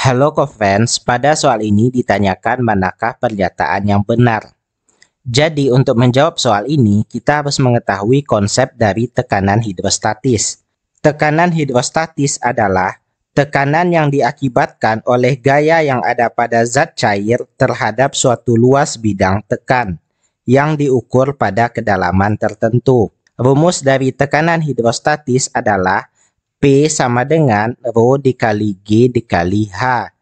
Halo kofans, pada soal ini ditanyakan manakah pernyataan yang benar. Jadi untuk menjawab soal ini, kita harus mengetahui konsep dari tekanan hidrostatis. Tekanan hidrostatis adalah tekanan yang diakibatkan oleh gaya yang ada pada zat cair terhadap suatu luas bidang tekan yang diukur pada kedalaman tertentu. Rumus dari tekanan hidrostatis adalah P sama dengan Rho dikali G dikali H.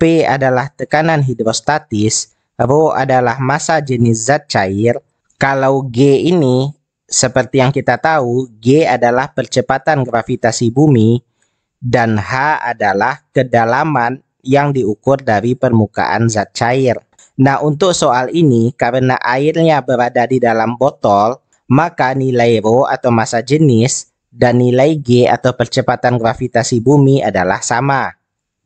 P adalah tekanan hidrostatis, Rho adalah massa jenis zat cair. Kalau G ini, seperti yang kita tahu, G adalah percepatan gravitasi bumi, dan H adalah kedalaman yang diukur dari permukaan zat cair. Nah, untuk soal ini, karena airnya berada di dalam botol, maka nilai Rho atau massa jenis dan nilai G atau percepatan gravitasi bumi adalah sama.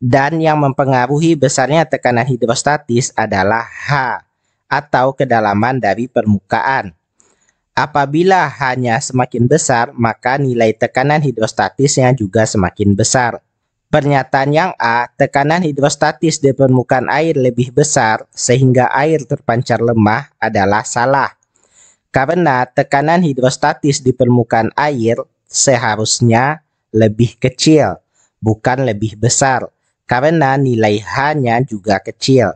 Dan yang mempengaruhi besarnya tekanan hidrostatis adalah H atau kedalaman dari permukaan. Apabila hanya semakin besar, maka nilai tekanan hidrostatisnya juga semakin besar. Pernyataan yang A, tekanan hidrostatis di permukaan air lebih besar sehingga air terpancar lemah adalah salah. Karena tekanan hidrostatis di permukaan air seharusnya lebih kecil, bukan lebih besar, karena nilai H-nya juga kecil.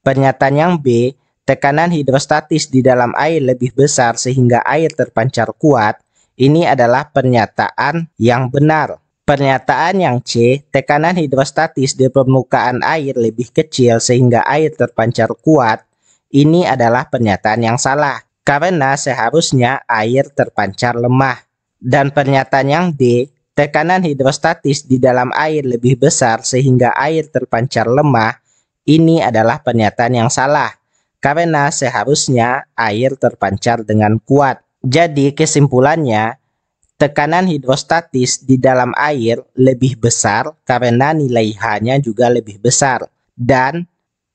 Pernyataan yang B, tekanan hidrostatis di dalam air lebih besar sehingga air terpancar kuat, ini adalah pernyataan yang benar. Pernyataan yang C, tekanan hidrostatis di permukaan air lebih kecil sehingga air terpancar kuat, ini adalah pernyataan yang salah. Karena seharusnya air terpancar lemah dan pernyataan yang D, tekanan hidrostatis di dalam air lebih besar sehingga air terpancar lemah, ini adalah pernyataan yang salah karena seharusnya air terpancar dengan kuat. Jadi kesimpulannya, tekanan hidrostatis di dalam air lebih besar karena nilai H-nya juga lebih besar. Dan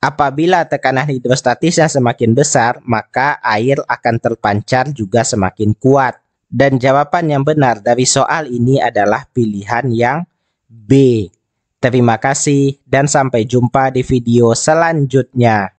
apabila tekanan hidrostatisnya semakin besar, maka air akan terpancar juga semakin kuat. Dan jawaban yang benar dari soal ini adalah pilihan yang B. Terima kasih dan sampai jumpa di video selanjutnya.